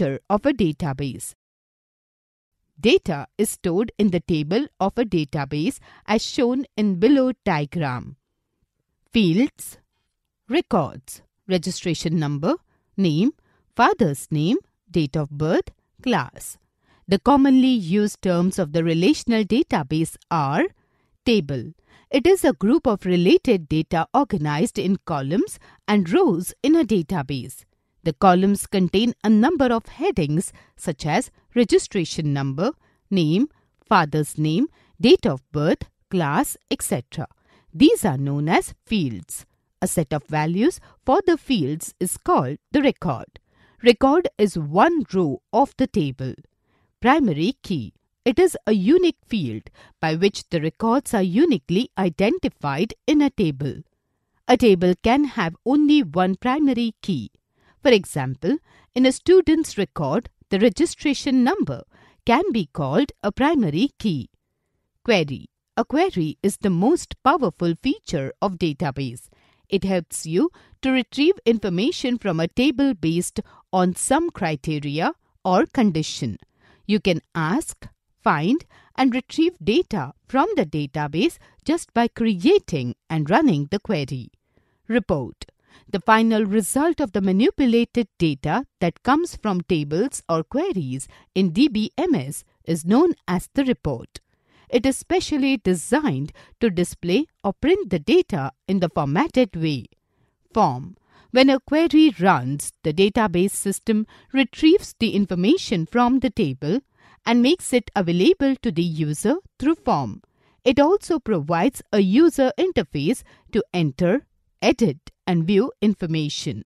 structure of a database. Data is stored in the table of a database as shown in below diagram. Fields Records Registration number Name Father's name Date of birth Class The commonly used terms of the relational database are Table It is a group of related data organized in columns and rows in a database. The columns contain a number of headings such as registration number, name, father's name, date of birth, class, etc. These are known as fields. A set of values for the fields is called the record. Record is one row of the table. Primary key. It is a unique field by which the records are uniquely identified in a table. A table can have only one primary key. For example, in a student's record, the registration number can be called a primary key. Query A query is the most powerful feature of database. It helps you to retrieve information from a table based on some criteria or condition. You can ask, find, and retrieve data from the database just by creating and running the query. Report the final result of the manipulated data that comes from tables or queries in DBMS is known as the report. It is specially designed to display or print the data in the formatted way. Form When a query runs, the database system retrieves the information from the table and makes it available to the user through form. It also provides a user interface to enter, edit, and view information.